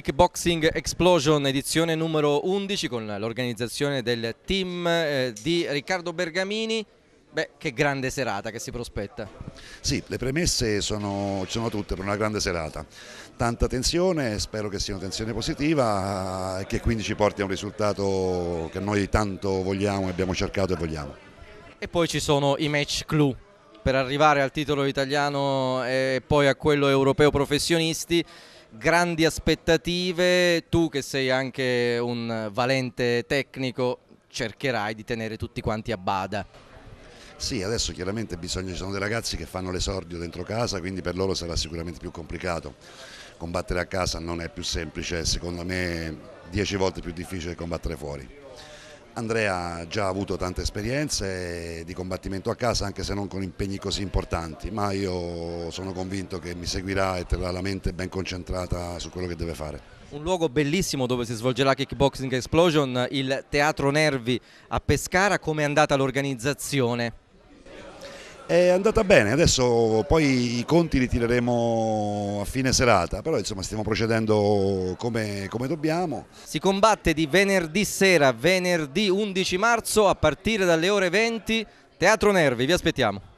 Kickboxing Explosion edizione numero 11 con l'organizzazione del team eh, di Riccardo Bergamini. Beh, che grande serata che si prospetta. Sì, le premesse sono, ci sono tutte per una grande serata. Tanta tensione, spero che sia una tensione positiva e che quindi ci porti a un risultato che noi tanto vogliamo, abbiamo cercato e vogliamo. E poi ci sono i match clue per arrivare al titolo italiano e poi a quello europeo professionisti grandi aspettative, tu che sei anche un valente tecnico cercherai di tenere tutti quanti a bada. Sì, adesso chiaramente bisogna, ci sono dei ragazzi che fanno l'esordio dentro casa, quindi per loro sarà sicuramente più complicato. Combattere a casa non è più semplice, secondo me 10 volte più difficile che combattere fuori Andrea ha già avuto tante esperienze di combattimento a casa anche se non con impegni così importanti, ma io sono convinto che mi seguirà e terrà la mente ben concentrata su quello che deve fare. Un luogo bellissimo dove si svolgerà Kickboxing Explosion, il Teatro Nervi a Pescara, come è andata l'organizzazione? è andata bene, adesso poi i conti li tireremo a fine serata, però insomma stiamo procedendo come, come dobbiamo. Si combatte di venerdì sera, venerdì 11 marzo a partire dalle ore 20, Teatro Nervi, vi aspettiamo.